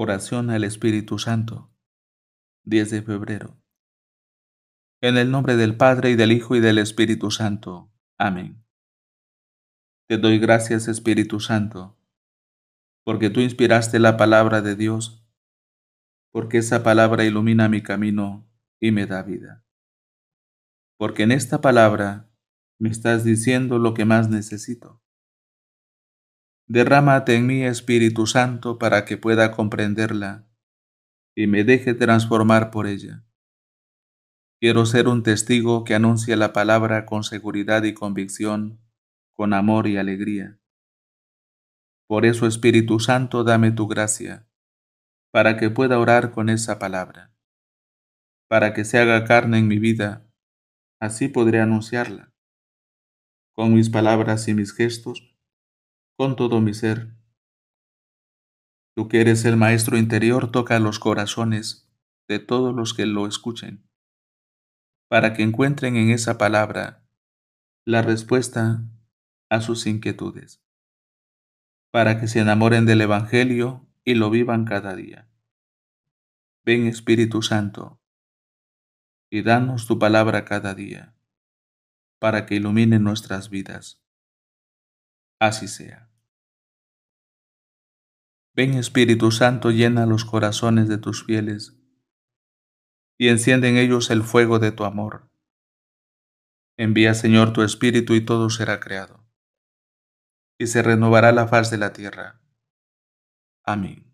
Oración al Espíritu Santo. 10 de febrero. En el nombre del Padre y del Hijo y del Espíritu Santo. Amén. Te doy gracias, Espíritu Santo, porque tú inspiraste la palabra de Dios, porque esa palabra ilumina mi camino y me da vida. Porque en esta palabra me estás diciendo lo que más necesito. Derrámate en mí, Espíritu Santo, para que pueda comprenderla y me deje transformar por ella. Quiero ser un testigo que anuncie la palabra con seguridad y convicción, con amor y alegría. Por eso, Espíritu Santo, dame tu gracia, para que pueda orar con esa palabra, para que se haga carne en mi vida, así podré anunciarla. Con mis palabras y mis gestos, con todo mi ser. Tú que eres el Maestro interior, toca los corazones de todos los que lo escuchen, para que encuentren en esa palabra la respuesta a sus inquietudes, para que se enamoren del Evangelio y lo vivan cada día. Ven Espíritu Santo, y danos tu palabra cada día, para que ilumine nuestras vidas. Así sea. Ven Espíritu Santo, llena los corazones de tus fieles y enciende en ellos el fuego de tu amor. Envía Señor tu Espíritu y todo será creado, y se renovará la faz de la tierra. Amén.